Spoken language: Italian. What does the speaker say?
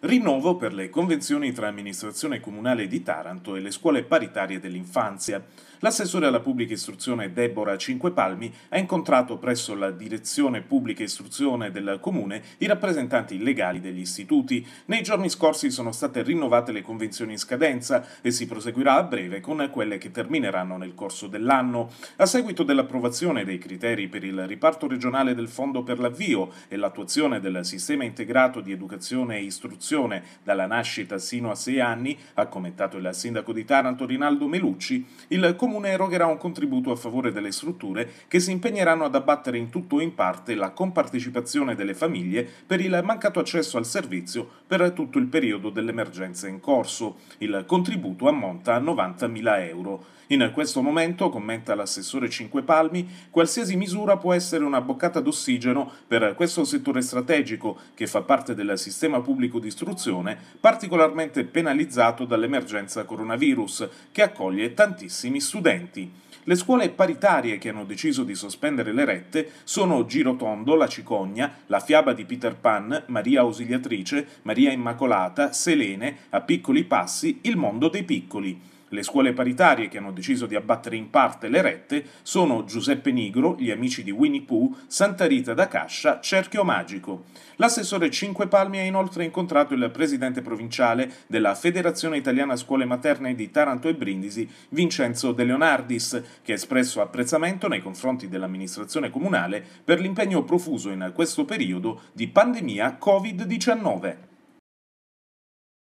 rinnovo per le convenzioni tra amministrazione comunale di Taranto e le scuole paritarie dell'infanzia l'assessore alla pubblica istruzione Deborah Cinquepalmi ha incontrato presso la direzione pubblica istruzione del comune i rappresentanti legali degli istituti. Nei giorni scorsi sono state rinnovate le convenzioni in scadenza e si proseguirà a breve con quelle che termineranno nel corso dell'anno. A seguito dell'approvazione dei criteri per il riparto regionale del fondo per l'avvio e l'attuazione del sistema integrato di educazione e istruzione dalla nascita sino a sei anni, ha commentato il sindaco di Taranto Rinaldo Melucci, il comune Comune erogherà un contributo a favore delle strutture che si impegneranno ad abbattere in tutto o in parte la compartecipazione delle famiglie per il mancato accesso al servizio per tutto il periodo dell'emergenza in corso. Il contributo ammonta a 90.000 euro. In questo momento, commenta l'assessore Cinque Palmi, qualsiasi misura può essere una boccata d'ossigeno per questo settore strategico che fa parte del sistema pubblico di istruzione particolarmente penalizzato dall'emergenza coronavirus che accoglie tantissimi studenti studenti. Le scuole paritarie che hanno deciso di sospendere le rette sono Girotondo, La Cicogna, La Fiaba di Peter Pan, Maria Ausiliatrice, Maria Immacolata, Selene, A Piccoli Passi, Il Mondo dei Piccoli. Le scuole paritarie che hanno deciso di abbattere in parte le rette sono Giuseppe Nigro, gli amici di Winnie Pooh, Santa Rita da Cascia, Cerchio Magico. L'assessore Cinque Palmi ha inoltre incontrato il presidente provinciale della Federazione Italiana Scuole Materne di Taranto e Brindisi, Vincenzo De Leonardis, che ha espresso apprezzamento nei confronti dell'amministrazione comunale per l'impegno profuso in questo periodo di pandemia Covid-19.